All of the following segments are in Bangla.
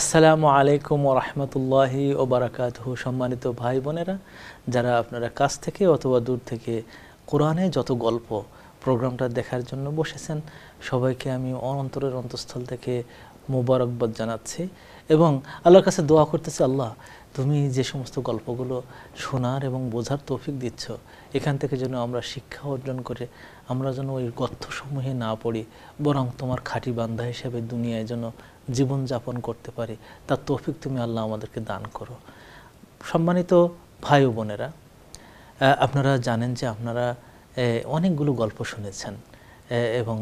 আসসালামু আলাইকুম ও রহমতুল্লাহি ও বারাকাত সম্মানিত ভাই বোনেরা যারা আপনারা কাছ থেকে অথবা দূর থেকে কোরআনে যত গল্প প্রোগ্রামটা দেখার জন্য বসেছেন সবাইকে আমি অনন্তরের অন্তঃস্থল থেকে মুবারকবাদ জানাচ্ছি এবং আল্লাহর কাছে দোয়া করতেছি আল্লাহ তুমি যে সমস্ত গল্পগুলো শোনার এবং বোঝার তৌফিক দিচ্ছ এখান থেকে যেন আমরা শিক্ষা অর্জন করে আমরা যেন ওই গর্থসমূহে না পড়ি বরং তোমার খাঁটি বান্ধা হিসেবে দুনিয়ায় যেন জীবন যাপন করতে পারি তার তৌফিক তুমি আল্লাহ আমাদেরকে দান করো সম্মানিত ভাই বোনেরা আপনারা জানেন যে আপনারা অনেকগুলো গল্প শুনেছেন এবং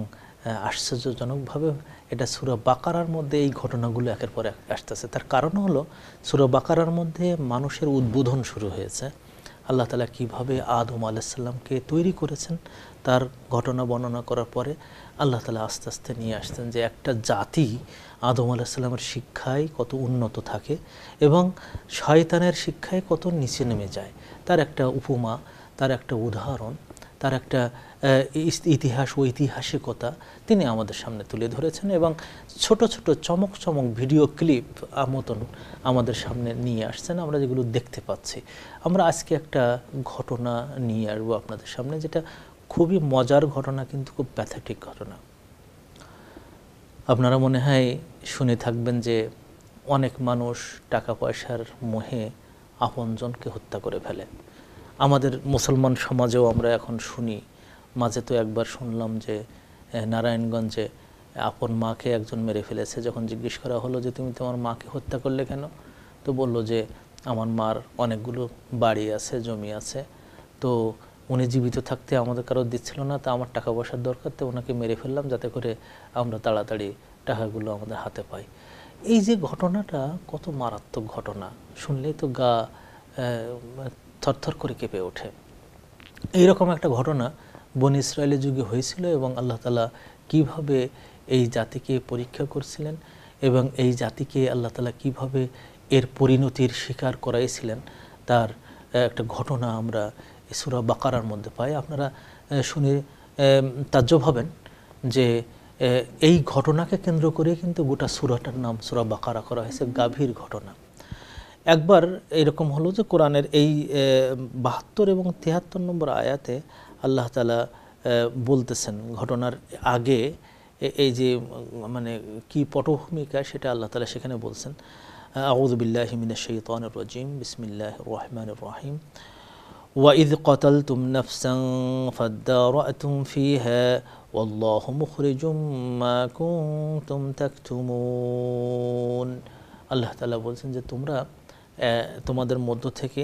আশ্চর্যজনকভাবে এটা সুরা বাকারার মধ্যে এই ঘটনাগুলো একের পর এক আসতেছে তার কারণ হলো সুরা বাকারার মধ্যে মানুষের উদ্বোধন শুরু হয়েছে আল্লাহ তালা কীভাবে আদম আলাইসাল্লামকে তৈরি করেছেন তার ঘটনা বর্ণনা করার পরে আল্লাহ তালা আস্তে আস্তে নিয়ে আসতেন যে একটা জাতি আদম আলাহিসাল্লামের শিক্ষায় কত উন্নত থাকে এবং শয়তানের শিক্ষায় কত নিচে নেমে যায় তার একটা উপমা তার একটা উদাহরণ তার একটা ইতিহাস ও ঐতিহাসিকতা তিনি আমাদের সামনে তুলে ধরেছেন এবং ছোট ছোট চমক চমক ভিডিও ক্লিপ মতন আমাদের সামনে নিয়ে আসছেন আমরা যেগুলো দেখতে পাচ্ছি আমরা আজকে একটা ঘটনা নিয়ে আসবো আপনাদের সামনে যেটা খুবই মজার ঘটনা কিন্তু খুব প্যাথেটিক ঘটনা আপনারা মনে হয় শুনে থাকবেন যে অনেক মানুষ টাকা পয়সার মোহে আপনজনকে হত্যা করে ফেলে আমাদের মুসলমান সমাজেও আমরা এখন শুনি মাঝে তো একবার শুনলাম যে নারায়ণগঞ্জে আপন মাকে একজন মেরে ফেলেছে যখন জিজ্ঞেস করা হলো যে তুমি তোমার মাকে হত্যা করলে কেন তো বলল যে আমার মার অনেকগুলো বাড়ি আছে জমি আছে তো উনি জীবিত থাকতে আমাদের কারো দিচ্ছিল না তা আমার টাকা পয়সার দরকার তো ওনাকে মেরে ফেললাম যাতে করে আমরা তাড়াতাড়ি টাকাগুলো আমাদের হাতে পাই এই যে ঘটনাটা কত মারাত্মক ঘটনা শুনলেই তো গা থরথর করে কেঁপে ওঠে এইরকম একটা ঘটনা বন ইসরায়েলের যুগে হয়েছিল এবং আল্লাহ তালা কিভাবে এই জাতিকে পরীক্ষা করছিলেন এবং এই জাতিকে আল্লাহ তালা কিভাবে এর পরিণতির শিকার করাইছিলেন তার একটা ঘটনা আমরা সুরা বাকারার মধ্যে পাই আপনারা শুনে তাজ্জব হবেন যে এই ঘটনাকে কেন্দ্র করে কিন্তু গোটা সুরাটার নাম সুরা বাকারা করা হয়েছে গাভীর ঘটনা একবার এরকম হলো যে কোরআনের এই বাহাত্তর এবং তিয়াত্তর নম্বর আয়াতে আল্লাহ তালা বলতেছেন ঘটনার আগে এই যে মানে কি পটভূমিকা সেটা আল্লাহ তালা সেখানে বলছেন আউদুবিল্লাহ মিনা শৈতানুর রজিম বিসমিল্লাহ রহমান রাহিম ওয়াঈদ কতল তুম ফি فيها والله আল্লাহ তালা বলছেন যে তোমরা তোমাদের মধ্য থেকে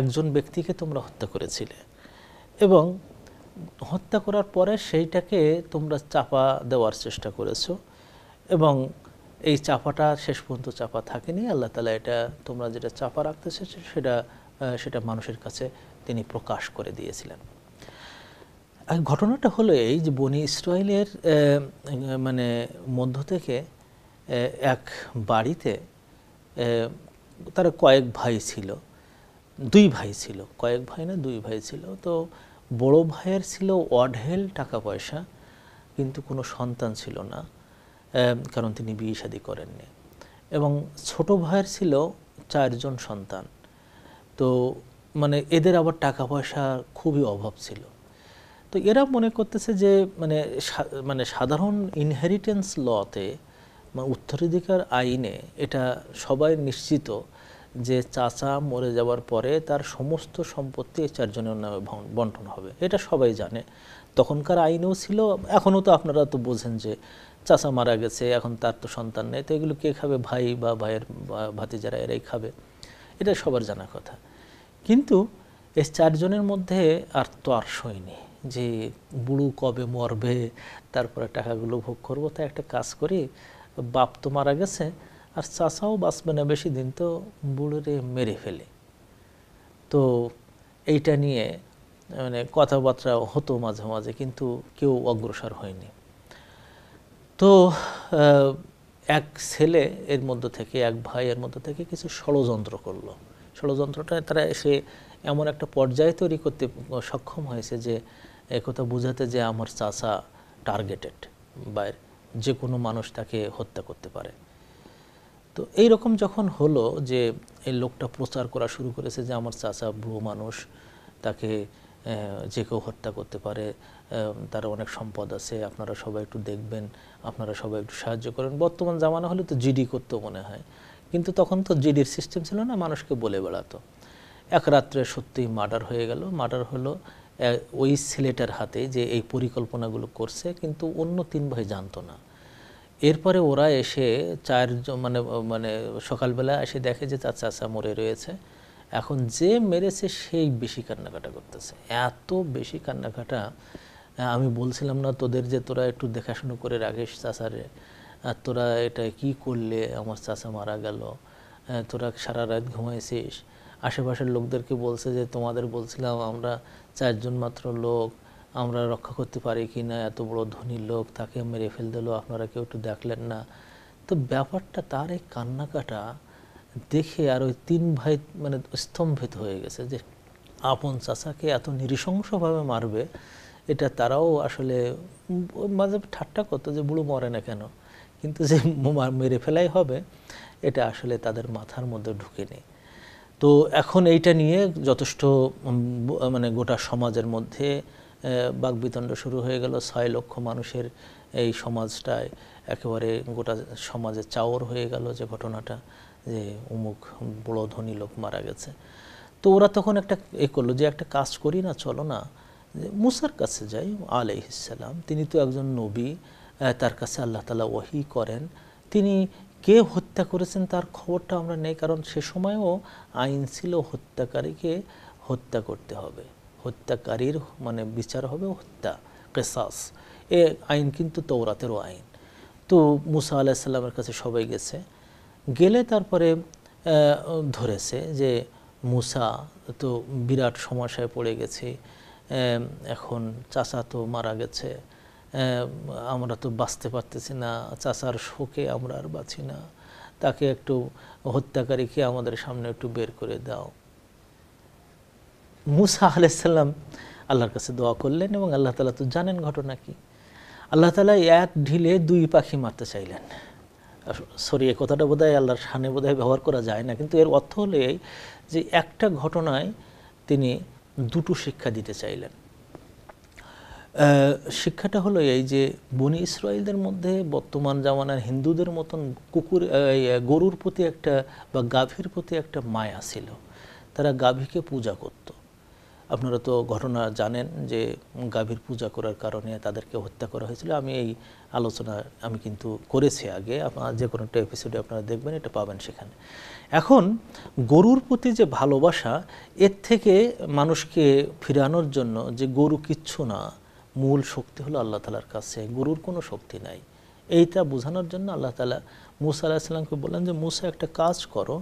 একজন ব্যক্তিকে তোমরা হত্যা করেছিলে এবং হত্যা করার পরে সেইটাকে তোমরা চাপা দেওয়ার চেষ্টা করেছো এবং এই চাপাটা শেষ পর্যন্ত চাপা থাকেনি আল্লাহ তালা এটা তোমরা যেটা চাপা রাখতে চেয়েছো সেটা সেটা মানুষের কাছে তিনি প্রকাশ করে দিয়েছিলেন ঘটনাটা হলো এই যে বনি ইসরায়েলের মানে মধ্য থেকে এক বাড়িতে তারা কয়েক ভাই ছিল দুই ভাই ছিল কয়েক ভাই না দুই ভাই ছিল তো বড় ভাইয়ের ছিল অঢেল টাকা পয়সা কিন্তু কোনো সন্তান ছিল না কারণ তিনি বিয়ে শাদি করেননি এবং ছোট ভাইয়ের ছিল চারজন সন্তান তো মানে এদের আবার টাকা পয়সা খুবই অভাব ছিল তো এরা মনে করতেছে যে মানে মানে সাধারণ ইনহেরিটেন্স লতে উত্তরাধিকার আইনে এটা সবাই নিশ্চিত যে চাচা মরে যাওয়ার পরে তার সমস্ত সম্পত্তি এই চারজনের নামে বন্টন হবে এটা সবাই জানে তখনকার আইনেও ছিল এখনও তো আপনারা তো বোঝেন যে চাচা মারা গেছে এখন তার তো সন্তান নেই তো এগুলো কে খাবে ভাই বা ভাইয়ের ভাতি যারা এরাই খাবে এটা সবার জানা কথা কিন্তু এই চারজনের মধ্যে আর তো আর সইনি যে বুড়ো কবে মরবে তারপরে টাকাগুলো ভোগ করবো তা একটা কাজ করি বাপ তো মারা গেছে আর চাচাও বাঁচবে না বেশি দিন তো বুড়োরে মেরে ফেলে তো এইটা নিয়ে মানে কথাবার্তা হতো মাঝে মাঝে কিন্তু কেউ অগ্রসর হয়নি তো এক ছেলে এর মধ্য থেকে এক ভাই এর মধ্য থেকে কিছু ষড়যন্ত্র করলো ষড়যন্ত্রটা তারা এসে এমন একটা পর্যায়ে তৈরি করতে সক্ষম হয়েছে যে একথা বোঝাতে যে আমার চাচা টার্গেটেড বাইরে যে কোনো মানুষ তাকে হত্যা করতে পারে তো এই রকম যখন হলো যে এই লোকটা প্রচার করা শুরু করেছে যে আমার চাচা ভুয়ো মানুষ তাকে যে কেউ হত্যা করতে পারে তার অনেক সম্পদ আছে আপনারা সবাই একটু দেখবেন আপনারা সবাই একটু সাহায্য করেন বর্তমান জামানা হলে তো জিডি করতেও মনে হয় কিন্তু তখন তো জিডির সিস্টেম ছিল না মানুষকে বলে বেড়াতো এক রাত্রে সত্যিই মার্ডার হয়ে গেল মার্ডার হলো ওই ছেলেটার হাতে যে এই পরিকল্পনাগুলো করছে কিন্তু অন্য তিন ভাই জানতো না এরপরে ওরা এসে চারজন মানে মানে সকালবেলা এসে দেখে যে চাচা চাচা মরে রয়েছে এখন যে মেরেছে সেই বেশি কান্নাকাটা করতেছে এত বেশি কান্নাকাটা আমি বলছিলাম না তোদের যে তোরা একটু দেখাশুনো করে রাখিস চাচারে আর তোরা এটা কি করলে আমার চাচা মারা গেল তোরা সারা রাত ঘুমাইছিস আশেপাশের লোকদেরকে বলছে যে তোমাদের বলছিলাম আমরা চারজন মাত্র লোক আমরা রক্ষা করতে পারি কি না এত বড় ধনী লোক তাকে মেরে ফেল দিল আপনারা কেউ একটু দেখলেন না তো ব্যাপারটা তার এই কান্নাকাটা দেখে আর ওই তিন ভাই মানে স্তম্ভিত হয়ে গেছে যে আপন চাচাকে এত নৃশংসভাবে মারবে এটা তারাও আসলে মাঝে ঠাট্টা করতো যে বুড়ো মরে না কেন কিন্তু যে মেরে ফেলাই হবে এটা আসলে তাদের মাথার মধ্যে ঢুকে নেই তো এখন এইটা নিয়ে যথেষ্ট মানে গোটা সমাজের মধ্যে বাকবিতণ্ড শুরু হয়ে গেল ছয় লক্ষ মানুষের এই সমাজটায় একেবারে গোটা সমাজে চাওর হয়ে গেল যে ঘটনাটা যে অমুক বড় ধনী লোক মারা গেছে তো ওরা তখন একটা এ করলো যে একটা কাজ করি না চলো না মুসার কাছে যাই আলাইহিসাল্লাম তিনি তো একজন নবী তার কাছে আল্লাহ তালা ওয়াহি করেন তিনি কে হত্যা করেছেন তার খবরটা আমরা নেই কারণ সে সময়ও আইন ছিল হত্যাকারীকে হত্যা করতে হবে হত্যাকারীর মানে বিচার হবে হত্যা কেসাস এ আইন কিন্তু তৌরাতেরও আইন তো মুসা সাল্লামের কাছে সবাই গেছে গেলে তারপরে ধরেছে যে মুসা তো বিরাট সমস্যায় পড়ে গেছে এখন চাচা তো মারা গেছে আমরা তো বাঁচতে পারতেছি না চাচার শোকে আমরা আর বাঁচি না তাকে একটু হত্যাকারীকে আমাদের সামনে একটু বের করে দাও মুসা আলাইসাল্লাম আল্লাহর কাছে দোয়া করলেন এবং আল্লাহ তালা তো জানেন ঘটনা কি আল্লাহ তালা এক ঢিলে দুই পাখি মারতে চাইলেন সরি এ কথাটা বোধ হয় আল্লাহর সানে বোধ ব্যবহার করা যায় না কিন্তু এর অর্থ হলে যে একটা ঘটনায় তিনি দুটো শিক্ষা দিতে চাইলেন শিক্ষাটা হলো এই যে বনি ইসরায়েলদের মধ্যে বর্তমান জামানার হিন্দুদের মতন কুকুর গরুর প্রতি একটা বা গাভীর প্রতি একটা মায়া ছিল তারা গাভীকে পূজা করত আপনারা তো ঘটনা জানেন যে গাভীর পূজা করার কারণে তাদেরকে হত্যা করা হয়েছিল আমি এই আলোচনা আমি কিন্তু করেছি আগে আপনার যে কোনোটা এপিসোডে আপনারা দেখবেন এটা পাবেন সেখানে এখন গরুর প্রতি যে ভালোবাসা এর থেকে মানুষকে ফিরানোর জন্য যে গরু কিচ্ছু না মূল শক্তি হলো আল্লাহ তালার কাছে গুরুর কোনো শক্তি নাই এইটা বোঝানোর জন্য আল্লাহ তালা মুসা আলাহিসাল্লামকে বললেন যে মুসা একটা কাজ করো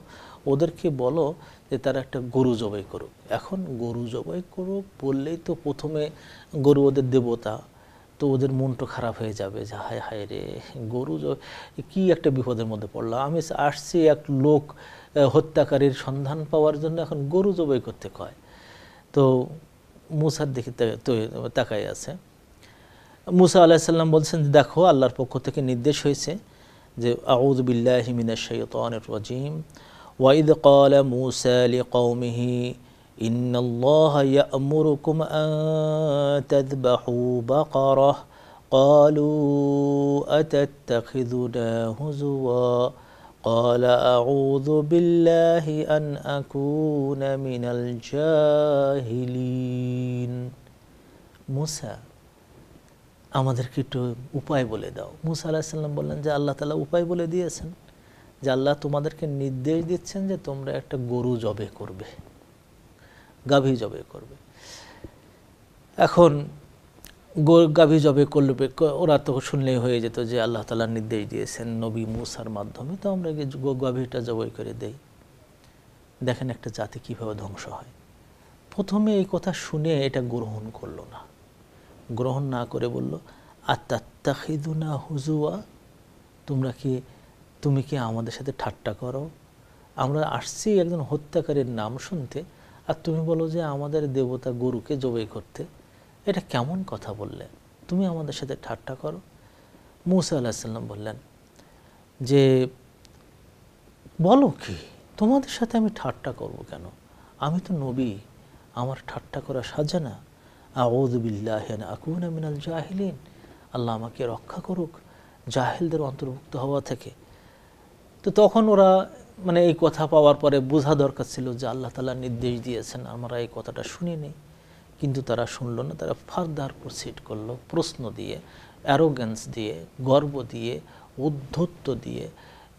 ওদেরকে বলো যে তারা একটা গরু জবাই করুক এখন গরু জবাই করুক বললেই তো প্রথমে গরু ওদের দেবতা তো ওদের মনটা খারাপ হয়ে যাবে যে হায় হায় রে গরু কি একটা বিপদের মধ্যে পড়লো আমি আসছি এক লোক হত্যাকারীর সন্ধান পাওয়ার জন্য এখন গরু জবাই করতে কয় তো মুসার দিকে তাকাই আছে মুসা আলাহিসাল্লাম বলছেন দেখো আল্লাহর পক্ষ থেকে নির্দেশ হয়েছে যে আউদ বিল্লাহ মিনাশাইতানির রাজিম ওয়াইদ ক্বালা মুসা লিকাওমিহি إن الله يأمركم أن تذبحوا بقرة قالوا أتتخذنا هزواً قال أعوذ بالله أن أكون من الجاهلين মুসা আমাদেরকে একটু উপায় বলে দাও মুসা আলাহিসাল্লাম বললেন যে আল্লাহ তালা উপায় বলে দিয়েছেন যে আল্লাহ তোমাদেরকে নির্দেশ দিচ্ছেন যে তোমরা একটা গরু জবে করবে গাভী জবে করবে এখন গাভী জবে করলে ওরা তো শুনলেই হয়ে যেত যে আল্লাহ তালা নির্দেশ দিয়েছেন নবী মূসার মাধ্যমে তো আমরা গাভীটা জবাই করে দেই দেখেন একটা জাতি কীভাবে ধ্বংস হয় প্রথমে এই কথা শুনে এটা গ্রহণ করলো না গ্রহণ না করে বলল আত্মাত্তাখিদুনা হুজুয়া তোমরা কি তুমি কি আমাদের সাথে ঠাট্টা করো আমরা আসছি একজন হত্যাকারীর নাম শুনতে আর তুমি বলো যে আমাদের দেবতা গরুকে জবাই করতে এটা কেমন কথা বললে তুমি আমাদের সাথে ঠাট্টা করো মুসা আলাহিসাল্লাম বললেন যে বলো কি তোমাদের সাথে আমি ঠাট্টা করব কেন আমি তো নবী আমার ঠাট্টা করা সাজা না হেন আকুন আমিনাল জাহিলিন আল্লাহ আমাকে রক্ষা করুক জাহেলদের অন্তর্ভুক্ত হওয়া থেকে তো তখন ওরা মানে এই কথা পাওয়ার পরে বোঝা দরকার ছিল যে আল্লাহ তালা নির্দেশ দিয়েছেন আমরা এই কথাটা শুনিনি কিন্তু তারা শুনল না তারা ফার্দার প্রসিড করলো প্রশ্ন দিয়ে অ্যারোগেন্স দিয়ে গর্ব দিয়ে উদ্ধত্ত দিয়ে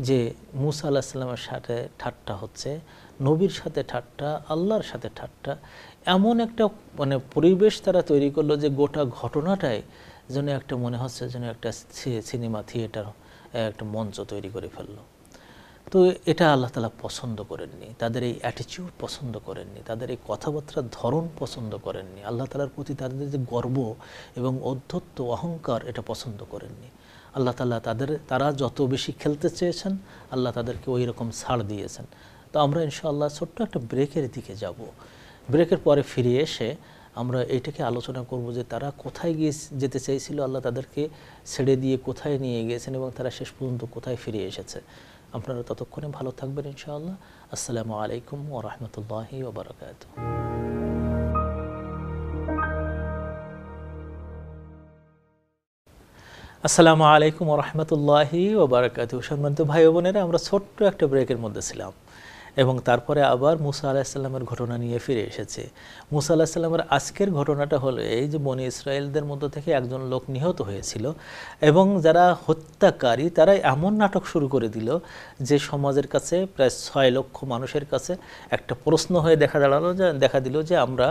যে মুসা আল্লাহ সাল্লামের সাথে ঠাট্টা হচ্ছে নবীর সাথে ঠাট্টা আল্লাহর সাথে ঠাট্টা এমন একটা মানে পরিবেশ তারা তৈরি করলো যে গোটা ঘটনাটাই যেন একটা মনে হচ্ছে যেন একটা সিনেমা থিয়েটার একটা মঞ্চ তৈরি করে ফেললো তো এটা আল্লাহ তালা পছন্দ করেননি তাদের এই অ্যাটিচিউড পছন্দ করেননি তাদের এই কথাবার্তার ধরন পছন্দ করেননি আল্লাহ তালার প্রতি তাদের যে গর্ব এবং অধ্যত্ত অহংকার এটা পছন্দ করেননি আল্লাহ তালা তাদের তারা যত বেশি খেলতে চেয়েছেন আল্লাহ তাদেরকে ওই রকম ছাড় দিয়েছেন তো আমরা ইনশাআল্লাহ ছোট্ট একটা ব্রেকের দিকে যাব ব্রেকের পরে ফিরে এসে আমরা এইটাকে আলোচনা করব যে তারা কোথায় গিয়ে যেতে চাইছিল আল্লাহ তাদেরকে ছেড়ে দিয়ে কোথায় নিয়ে গিয়েছেন এবং তারা শেষ পর্যন্ত কোথায় ফিরে এসেছে আপনারা ততক্ষণে ভালো থাকবেন ইনশাআল্লাহ আসসালামু আলাইকুম ও রহমতুল্লাহি ওবরাকাতু আসসালামু আলাইকুম রহমতুল্লাহি ওবরাকাতু সম্মানিত ভাই বোনেরা আমরা ছোট্ট একটা ব্রেকের মধ্যে ছিলাম এবং তারপরে আবার মুসা আলাহিসাল্লামের ঘটনা নিয়ে ফিরে এসেছে মুসা আলাহিসাল্লামের আজকের ঘটনাটা হলো এই যে বনি ইসরায়েলদের মধ্য থেকে একজন লোক নিহত হয়েছিল এবং যারা হত্যাকারী তারা এমন নাটক শুরু করে দিল যে সমাজের কাছে প্রায় ছয় লক্ষ মানুষের কাছে একটা প্রশ্ন হয়ে দেখা দাঁড়ালো যে দেখা দিল যে আমরা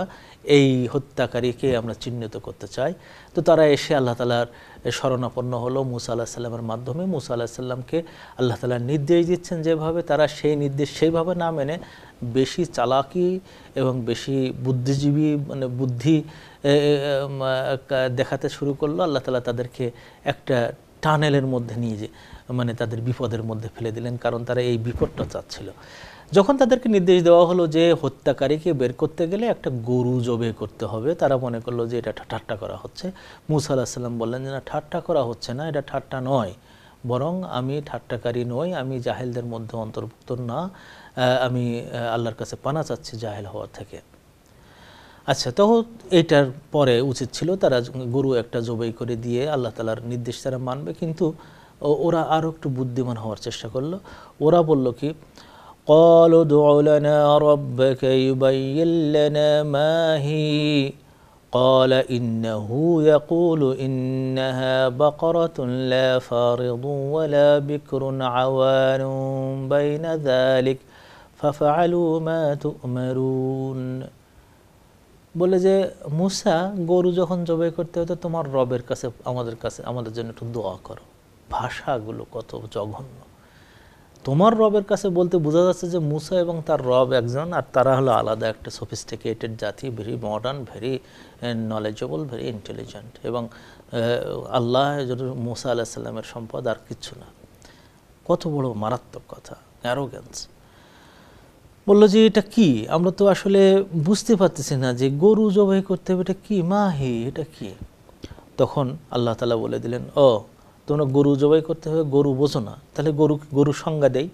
এই হত্যাকারীকে আমরা চিহ্নিত করতে চাই তো তারা এসে আল্লাহ তালার শরণাপন্ন হলো মুসা আল্লাহ সাল্লামের মাধ্যমে মুসা আল্লাহ সাল্লামকে আল্লাহ তালা নির্দেশ দিচ্ছেন যেভাবে তারা সেই নির্দেশ সেইভাবে না মেনে বেশি চালাকি এবং বেশি বুদ্ধিজীবী মানে বুদ্ধি দেখাতে শুরু করলো আল্লাহ তালা তাদেরকে একটা টানেলের মধ্যে নিয়ে যে মানে তাদের বিপদের মধ্যে ফেলে দিলেন কারণ তারা এই বিপদটা চাচ্ছিল যখন তাদেরকে নির্দেশ দেওয়া হলো যে হত্যাকারীকে বের করতে গেলে একটা গরু জবে করতে হবে তারা মনে করলো যে এটা ঠাট্টা করা হচ্ছে মুসা আলাহিসাল্লাম বললেন যে না ঠাট্টা করা হচ্ছে না এটা ঠাট্টা নয় বরং আমি ঠাট্টাকারী নই আমি জাহেলদের মধ্যে অন্তর্ভুক্ত না আমি আল্লাহর কাছে পানা চাচ্ছি জাহেল হওয়ার থেকে আচ্ছা তো এইটার পরে উচিত ছিল তারা গরু একটা জবাই করে দিয়ে আল্লাহ তালার নির্দেশ তারা মানবে কিন্তু ওরা আরও একটু বুদ্ধিমান হওয়ার চেষ্টা করলো ওরা বলল কি قالوا ادع لنا ربك يبين لنا ما هي قال إنه يقول إنها بقرة لا فارض ولا بكر عوان بين ذلك ففعلوا ما تؤمرون বলে যে মুসা গরু যখন জবাই করতে হতো তোমার রবের কাছে আমাদের কাছে আমাদের জন্য একটু দোয়া করো ভাষাগুলো কত জঘন্য তোমার রবের কাছে বলতে বোঝা যাচ্ছে যে মুসা এবং তার রব একজন আর তারা হলো আলাদা একটা সফিস্টিকেটেড জাতি very modern very knowledgeable very intelligent এবং আল্লাহ মুসা আল্লাহ সাল্লামের সম্পদ আর কিচ্ছু না কত বড় মারাত্মক কথা অ্যারোগেন্স বললো যে এটা কি আমরা তো আসলে বুঝতে পারতেছি না যে গরু জবাই করতে হবে এটা কি মাহি এটা কি তখন আল্লাহ তালা বলে দিলেন ও তোমরা গরু জবাই করতে হবে গরু বোঝো না তাহলে গরু গরু সংজ্ঞা দেই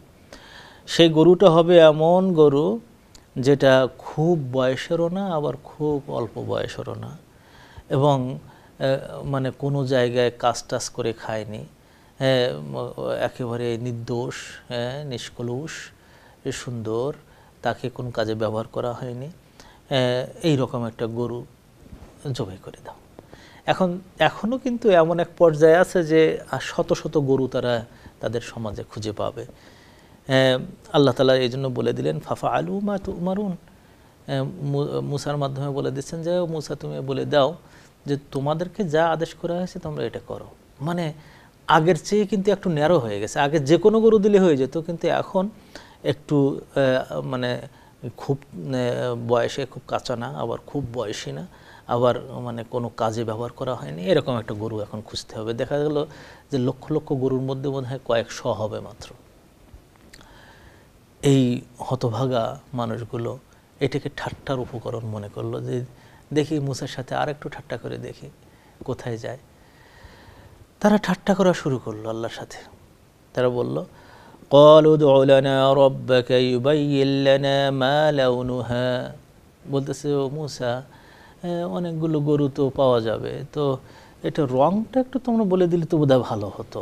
সেই গরুটা হবে এমন গরু যেটা খুব বয়সেরও না আবার খুব অল্প বয়সেরও না এবং মানে কোনো জায়গায় কাজ টাজ করে খায়নি একেবারে নির্দোষ নিষ্কলুষ সুন্দর তাকে কোন কাজে ব্যবহার করা হয়নি এই রকম একটা গরু জবাই করে দাও এখন এখনও কিন্তু এমন এক পর্যায়ে আছে যে শত শত গরু তারা তাদের সমাজে খুঁজে পাবে আল্লাহ তালা এই জন্য বলে দিলেন ফাফা আলু মা তু মারুন মুসার মাধ্যমে বলে দিচ্ছেন যে মুসা তুমি বলে দাও যে তোমাদেরকে যা আদেশ করা হয়েছে তোমরা এটা করো মানে আগের চেয়ে কিন্তু একটু ন্যারো হয়ে গেছে আগে যে কোনো গরু দিলে হয়ে যেত কিন্তু এখন একটু মানে খুব বয়সে খুব কাঁচা না আবার খুব বয়সী না আবার মানে কোনো কাজে ব্যবহার করা হয়নি এরকম একটা গরু এখন খুঁজতে হবে দেখা গেল যে লক্ষ লক্ষ গরুর মধ্যে মনে হয় শ হবে মাত্র এই হতভাগা মানুষগুলো এটাকে ঠাট্টার উপকরণ মনে করলো যে দেখি মুসার সাথে আর একটু ঠাট্টা করে দেখি কোথায় যায় তারা ঠাট্টা করা শুরু করলো আল্লাহর সাথে তারা বলল বলতেছে ও মুসা অনেকগুলো গরু তো পাওয়া যাবে তো এটা রংটা একটু তোমরা বলে দিলে তো বোধহয় ভালো হতো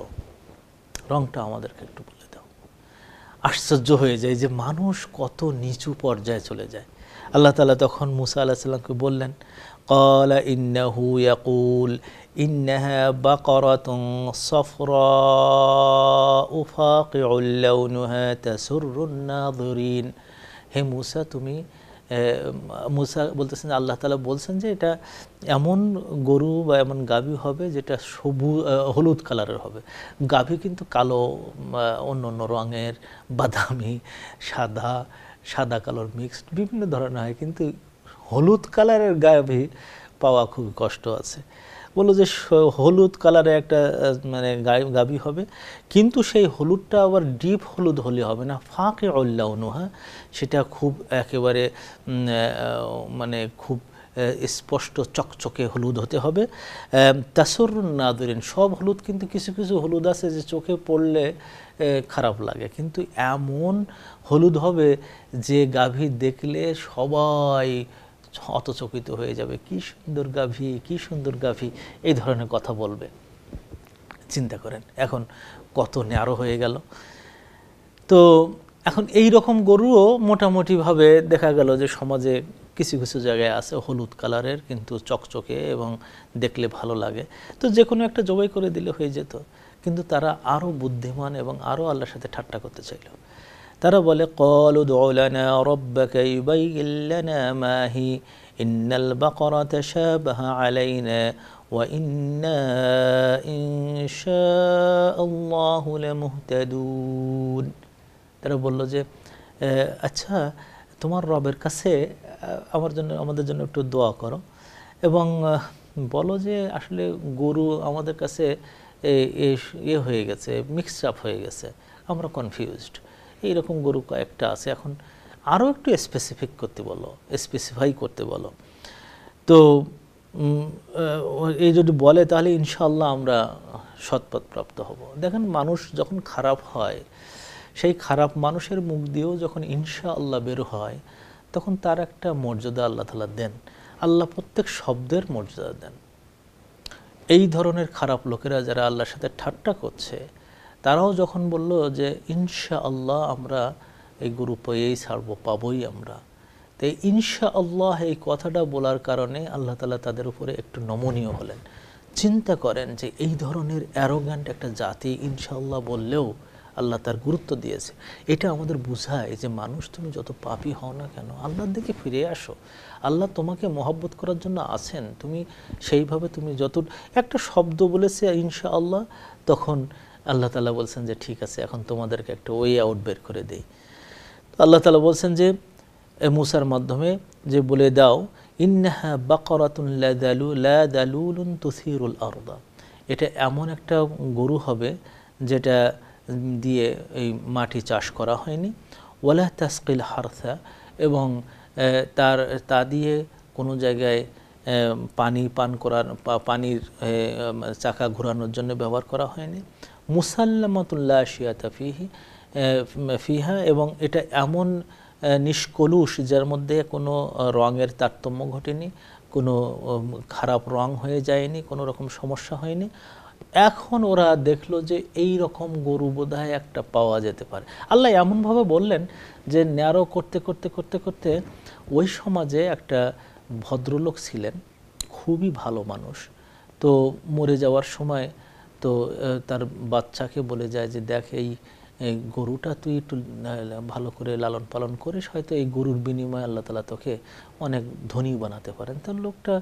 রংটা আমাদেরকে একটু বলে দাও আশ্চর্য হয়ে যায় যে মানুষ কত নিচু পর্যায়ে চলে যায় আল্লাহ তালা তখন মুসা আল্লাহ সাল্লামকে বললেন কলা ইন্নাহু ইয়াকুল ইন্নাহা বাকরাতুন সফরা উফাকিউল লাউনুহা তাসুরুন নাযিরিন হে মুসা তুমি মুসা বলতেছেন আল্লাহ তালা বলছেন যে এটা এমন গরু বা এমন গাভী হবে যেটা সবু হলুদ কালারের হবে গাভী কিন্তু কালো অন্য অন্য রঙের বাদামি সাদা সাদা কালোর মিক্সড বিভিন্ন ধরনের হয় কিন্তু হলুদ কালারের গাভি পাওয়া খুবই কষ্ট আছে বললো যে হলুদ কালারে একটা মানে গাবি হবে কিন্তু সেই হলুদটা আবার ডিপ হলুদ হলে হবে না ফাঁকে অনুহা হ্যাঁ? সেটা খুব একেবারে মানে খুব স্পষ্ট চকচকে হলুদ হতে হবে তাসর নাদরিন সব হলুদ কিন্তু কিছু কিছু হলুদ আছে যে চোখে পড়লে খারাপ লাগে কিন্তু এমন হলুদ হবে যে গাভী দেখলে সবাই অতচকিত হয়ে যাবে কি সুন্দর গাভী কি সুন্দর গাভী এই ধরনের কথা বলবে চিন্তা করেন এখন কত ন্যারো হয়ে গেল তো এখন এই রকম গরুও মোটামুটিভাবে দেখা গেল যে সমাজে কিছু কিছু জায়গায় আছে হলুদ কালারের কিন্তু চকচকে এবং দেখলে ভালো লাগে তো যে কোনো একটা জবাই করে দিলে হয়ে যেত কিন্তু তারা আরও বুদ্ধিমান এবং আরও আল্লাহর সাথে ঠাট্টা করতে চাইল তারা বলে কলু দৌলানা রব্বাকাই বাইল্লানা মাহি ইন্নাল বাকরা তাশাবাহা আলাইনা وإنا إن شاء الله لمهتدون তারা বলল যে আচ্ছা তোমার রবের কাছে আমার জন্য আমাদের জন্য একটু দোয়া করো এবং বলো যে আসলে গরু আমাদের কাছে এ ইয়ে হয়ে গেছে মিক্সড আপ হয়ে গেছে আমরা কনফিউজড এরকম গরু কয়েকটা আছে এখন আরও একটু স্পেসিফিক করতে বলো স্পেসিফাই করতে বলো তো এই যদি বলে তাহলে ইনশাল্লাহ আমরা সৎপথ প্রাপ্ত হব দেখেন মানুষ যখন খারাপ হয় সেই খারাপ মানুষের মুখ দিয়েও যখন ইনশা আল্লাহ বের হয় তখন তার একটা মর্যাদা আল্লাহ তালা দেন আল্লাহ প্রত্যেক শব্দের মর্যাদা দেন এই ধরনের খারাপ লোকেরা যারা আল্লাহর সাথে ঠাট্টা করছে তারাও যখন বলল যে ইনশা আল্লাহ আমরা এই গুরু পেয়েই ছাড়বো পাবই আমরা তো ইনশা আল্লাহ এই কথাটা বলার কারণে আল্লাহ তালা তাদের উপরে একটু নমনীয় হলেন চিন্তা করেন যে এই ধরনের অ্যারোগ্যান্ট একটা জাতি ইনশাআল্লাহ বললেও আল্লাহ তার গুরুত্ব দিয়েছে এটা আমাদের বোঝায় যে মানুষ তুমি যত পাপি হও না কেন আল্লাহর দিকে ফিরে আসো আল্লাহ তোমাকে মহাব্বত করার জন্য আছেন তুমি সেইভাবে তুমি যত একটা শব্দ বলেছে ইনশা আল্লাহ তখন আল্লাহ তালা বলছেন যে ঠিক আছে এখন তোমাদেরকে একটা ওয়ে আউট বের করে দেই আল্লাহ তালা বলছেন যে মুসার মাধ্যমে যে বলে দাও ইন্নাহা বাকরাতুন তুসিরুল আরদা এটা এমন একটা গরু হবে যেটা দিয়ে এই মাটি চাষ করা হয়নি ওয়ালা তাসকিল হারসা এবং তার তা দিয়ে কোনো জায়গায় পানি পান করার পানির চাকা ঘোরানোর জন্য ব্যবহার করা হয়নি মুসাল্লামাতুল্লাহ শিয়াতাফিহি ফিহা এবং এটা এমন নিষ্কলুষ যার মধ্যে কোনো রঙের তারতম্য ঘটেনি কোনো খারাপ রং হয়ে যায়নি কোনো রকম সমস্যা হয়নি এখন ওরা দেখলো যে এই রকম গরু বোধহয় একটা পাওয়া যেতে পারে আল্লাহ এমনভাবে বললেন যে ন্যারো করতে করতে করতে করতে ওই সমাজে একটা ভদ্রলোক ছিলেন খুবই ভালো মানুষ তো মরে যাওয়ার সময় তো তার বাচ্চাকে বলে যায় যে দেখ এই গরুটা তুই একটু ভালো করে লালন পালন করিস হয়তো এই গরুর বিনিময়ে আল্লাহ তালা তোকে অনেক ধনী বানাতে পারেন তার লোকটা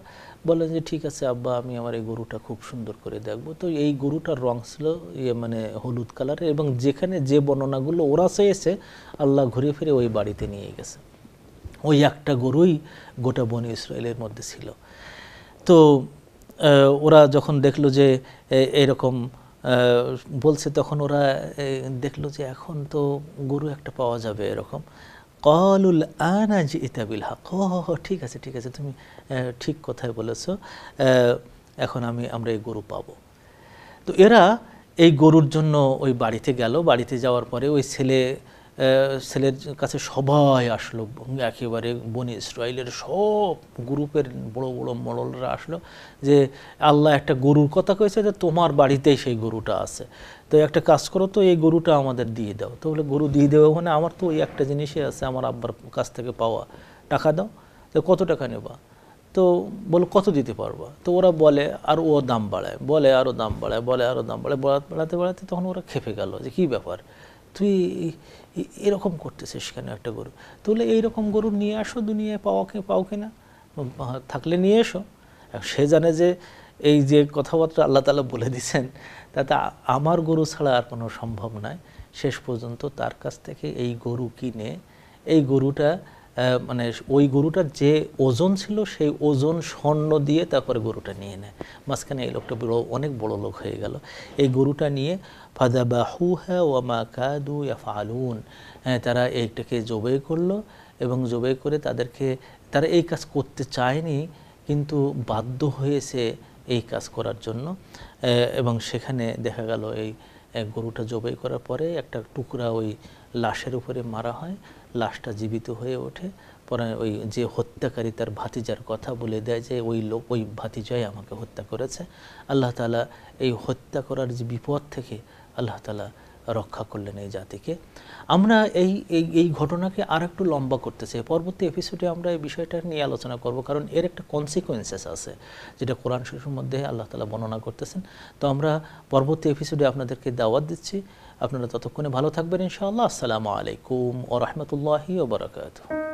বলে যে ঠিক আছে আব্বা আমি আমার এই গরুটা খুব সুন্দর করে দেখবো তো এই গরুটার রং ছিল ইয়ে মানে হলুদ কালারের এবং যেখানে যে বর্ণনাগুলো ওরা চেয়েছে আল্লাহ ঘুরে ফিরে ওই বাড়িতে নিয়ে গেছে ওই একটা গরুই গোটা বনি ইসরায়েলের মধ্যে ছিল তো ওরা যখন দেখলো যে এরকম বলছে তখন ওরা দেখলো যে এখন তো গরু একটা পাওয়া যাবে এরকম কলুল আনাজ ইতাবিল হক ঠিক আছে ঠিক আছে তুমি ঠিক কথায় বলেছ এখন আমি আমরা এই গরু পাব তো এরা এই গরুর জন্য ওই বাড়িতে গেল বাড়িতে যাওয়ার পরে ওই ছেলে ছেলের কাছে সবাই আসলো একেবারে বনি ইসরায়েলের সব গ্রুপের বড় বড় মডলরা আসলো যে আল্লাহ একটা গরুর কথা কয়েছে যে তোমার বাড়িতেই সেই গরুটা আছে তো একটা কাজ করো তো এই গরুটা আমাদের দিয়ে দাও তো বলে গরু দিয়ে দেওয়া মানে আমার তো ওই একটা জিনিসই আছে আমার আব্বার কাছ থেকে পাওয়া টাকা দাও তো কত টাকা নেবা তো বলো কত দিতে পারবা তো ওরা বলে আর ও দাম বাড়ায় বলে আরও দাম বাড়ায় বলে আরও দাম বাড়ায় বাড়াতে বাড়াতে তখন ওরা খেপে গেল যে কী ব্যাপার তুই এরকম করতেছিস কেন একটা গরু তাহলে এইরকম গরু নিয়ে আসো দুনিয়ায় পাওয়াকে পাও কিনা থাকলে নিয়ে এসো সে জানে যে এই যে কথাবার্তা আল্লাহ তালা বলে দিছেন তাতে আমার গরু ছাড়া আর কোনো সম্ভব নয় শেষ পর্যন্ত তার কাছ থেকে এই গরু কিনে এই গরুটা মানে ওই গরুটার যে ওজন ছিল সেই ওজন স্বর্ণ দিয়ে তারপরে গরুটা নিয়ে নেয় মাঝখানে এই লোকটা বড় অনেক বড় লোক হয়ে গেল এই গরুটা নিয়ে ফাদা ফাদাবাহুহা ওয়ামা কাদু ইয়া ফালুন হ্যাঁ তারা এইটাকে জবাই করলো এবং জবাই করে তাদেরকে তারা এই কাজ করতে চায়নি কিন্তু বাধ্য হয়েছে এই কাজ করার জন্য এবং সেখানে দেখা গেল এই গরুটা জবাই করার পরে একটা টুকরা ওই লাশের উপরে মারা হয় লাশটা জীবিত হয়ে ওঠে পরে ওই যে হত্যাকারী তার ভাতিজার কথা বলে দেয় যে ওই লোক ওই ভাতিজয় আমাকে হত্যা করেছে আল্লাহ তালা এই হত্যা করার যে বিপদ থেকে আল্লাহ তালা রক্ষা করলেন এই জাতিকে আমরা এই এই এই ঘটনাকে আর একটু লম্বা করতে চাই পরবর্তী এপিসোডে আমরা এই বিষয়টা নিয়ে আলোচনা করব কারণ এর একটা কনসিকোয়েন্সেস আছে যেটা কোরআন শিশুর মধ্যে আল্লাহ তালা বর্ণনা করতেছেন তো আমরা পরবর্তী এপিসোডে আপনাদেরকে দাওয়াত দিচ্ছি আপনারা ততক্ষণে ভালো থাকবেন ইনশাআল্লাহ আসসালামু আলাইকুম ও রহমতুল্লাহি ওবরাকাতু